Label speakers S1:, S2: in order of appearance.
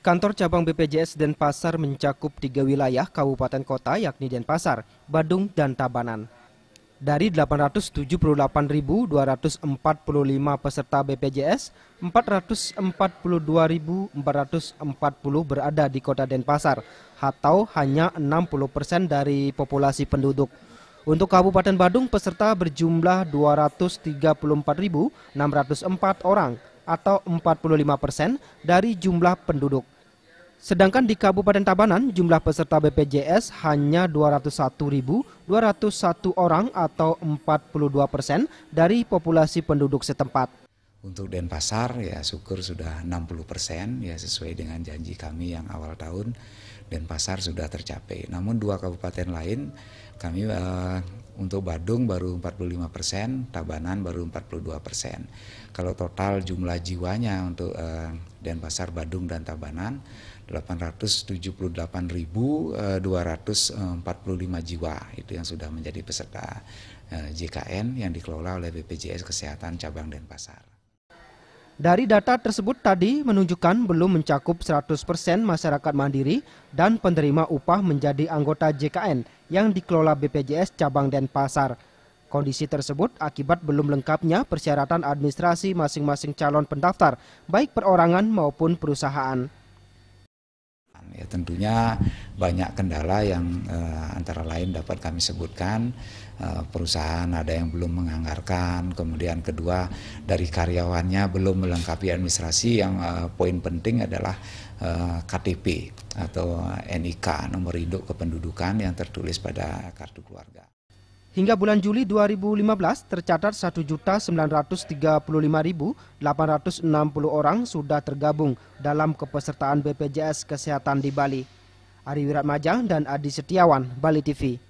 S1: Kantor cabang BPJS Denpasar mencakup tiga wilayah kabupaten kota yakni Denpasar, Badung, dan Tabanan. Dari 878.245 peserta BPJS, 442.440 berada di kota Denpasar atau hanya 60 persen dari populasi penduduk. Untuk Kabupaten Badung, peserta berjumlah 234.604 orang atau 45 persen dari jumlah penduduk. Sedangkan di Kabupaten Tabanan, jumlah peserta BPJS hanya 201.201 orang atau 42 persen dari populasi penduduk setempat.
S2: Untuk Denpasar ya syukur sudah 60 persen ya sesuai dengan janji kami yang awal tahun Denpasar sudah tercapai. Namun dua kabupaten lain kami uh, untuk Badung baru 45 persen, Tabanan baru 42 persen. Kalau total jumlah jiwanya untuk uh, Denpasar, Badung, dan Tabanan 878.245 eh, jiwa itu yang sudah menjadi peserta uh, eh, JKN yang dikelola oleh BPJS Kesehatan Cabang Denpasar.
S1: Dari data tersebut tadi menunjukkan belum mencakup 100% masyarakat mandiri dan penerima upah menjadi anggota JKN yang dikelola BPJS cabang Denpasar. Kondisi tersebut akibat belum lengkapnya persyaratan administrasi masing-masing calon pendaftar, baik perorangan maupun perusahaan.
S2: Ya tentunya banyak kendala yang uh, antara lain dapat kami sebutkan uh, perusahaan ada yang belum menganggarkan, kemudian kedua dari karyawannya belum melengkapi administrasi yang uh, poin penting adalah uh, KTP atau NIK nomor induk kependudukan yang tertulis pada kartu keluarga.
S1: Hingga bulan Juli 2015 tercatat 1.935.860 orang sudah tergabung dalam kepesertaan BPJS Kesehatan di Bali. Ari Wiratmaja dan Adi Setiawan, Bali TV.